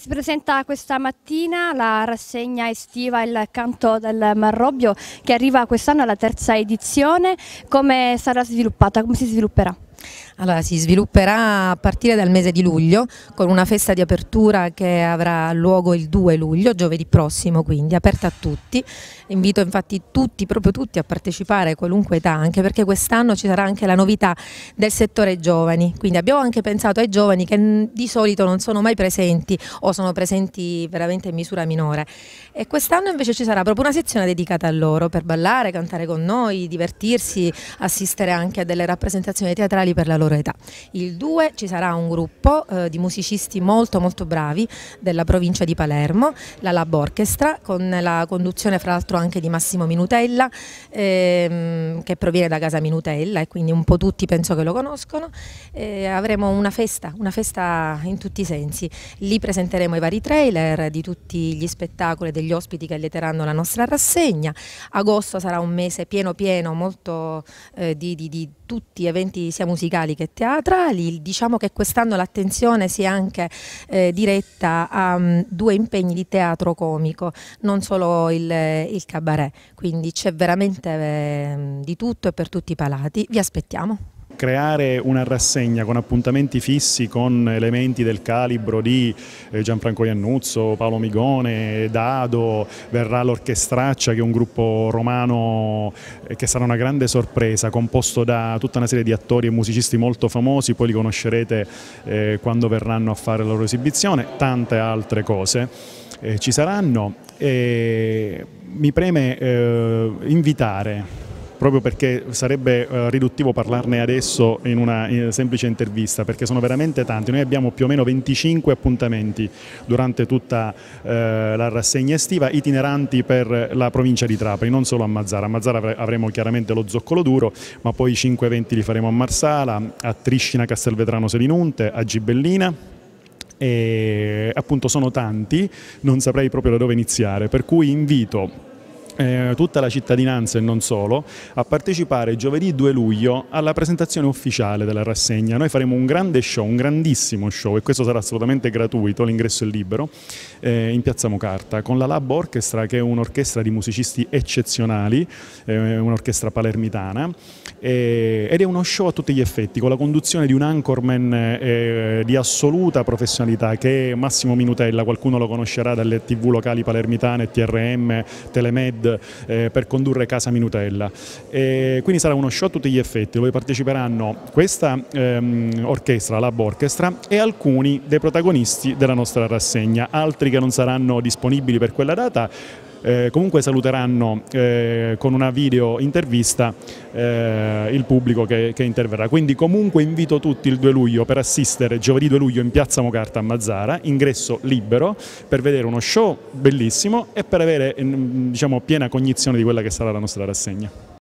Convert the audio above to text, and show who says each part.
Speaker 1: Si presenta questa mattina la rassegna estiva Il canto del Marrobbio che arriva quest'anno alla terza edizione. Come sarà sviluppata? Come si svilupperà? Allora, si svilupperà a partire dal mese di luglio con una festa di apertura che avrà luogo il 2 luglio, giovedì prossimo quindi, aperta a tutti. Invito infatti tutti, proprio tutti a partecipare a qualunque età, anche perché quest'anno ci sarà anche la novità del settore giovani, quindi abbiamo anche pensato ai giovani che di solito non sono mai presenti o sono presenti veramente in misura minore e quest'anno invece ci sarà proprio una sezione dedicata a loro per ballare, cantare con noi, divertirsi, assistere anche a delle rappresentazioni teatrali per la loro loro età. Il 2 ci sarà un gruppo eh, di musicisti molto molto bravi della provincia di Palermo, la Lab Orchestra, con la conduzione fra l'altro anche di Massimo Minutella, ehm, che proviene da casa Minutella e quindi un po' tutti penso che lo conoscono. Eh, avremo una festa, una festa in tutti i sensi. Lì presenteremo i vari trailer di tutti gli spettacoli degli ospiti che alleteranno la nostra rassegna. Agosto sarà un mese pieno pieno, molto eh, di, di, di tutti eventi sia musicali che che teatrali. Diciamo che quest'anno l'attenzione si è anche eh, diretta a um, due impegni di teatro comico, non solo il, eh, il cabaret, quindi c'è veramente eh, di tutto e per tutti i palati. Vi aspettiamo
Speaker 2: creare una rassegna con appuntamenti fissi con elementi del calibro di eh, Gianfranco Iannuzzo, Paolo Migone, Dado, verrà l'Orchestraccia che è un gruppo romano eh, che sarà una grande sorpresa, composto da tutta una serie di attori e musicisti molto famosi, poi li conoscerete eh, quando verranno a fare la loro esibizione, tante altre cose eh, ci saranno. E mi preme eh, invitare proprio perché sarebbe eh, riduttivo parlarne adesso in una in semplice intervista, perché sono veramente tanti. Noi abbiamo più o meno 25 appuntamenti durante tutta eh, la rassegna estiva, itineranti per la provincia di Trapani, non solo a Mazzara. A Mazzara avremo chiaramente lo zoccolo duro, ma poi i 5 eventi li faremo a Marsala, a Triscina Castelvetrano Selinunte, a Gibellina e appunto sono tanti, non saprei proprio da dove iniziare, per cui invito eh, tutta la cittadinanza e non solo, a partecipare giovedì 2 luglio alla presentazione ufficiale della rassegna. Noi faremo un grande show, un grandissimo show e questo sarà assolutamente gratuito, l'ingresso è libero, eh, in Piazza Mocarta con la Lab Orchestra che è un'orchestra di musicisti eccezionali, eh, un'orchestra palermitana ed è uno show a tutti gli effetti con la conduzione di un anchorman eh, di assoluta professionalità che è Massimo Minutella, qualcuno lo conoscerà dalle tv locali palermitane, TRM, Telemed, eh, per condurre Casa Minutella. E quindi sarà uno show a tutti gli effetti dove parteciperanno questa ehm, orchestra, la Lab Orchestra e alcuni dei protagonisti della nostra rassegna, altri che non saranno disponibili per quella data eh, comunque saluteranno eh, con una video intervista eh, il pubblico che, che, interverrà. Quindi comunque invito tutti il 2 luglio per assistere giovedì 2 luglio in piazza Mocarta a Mazzara, ingresso libero, per vedere uno show bellissimo e per avere mm, diciamo, piena cognizione di quella che sarà la nostra rassegna.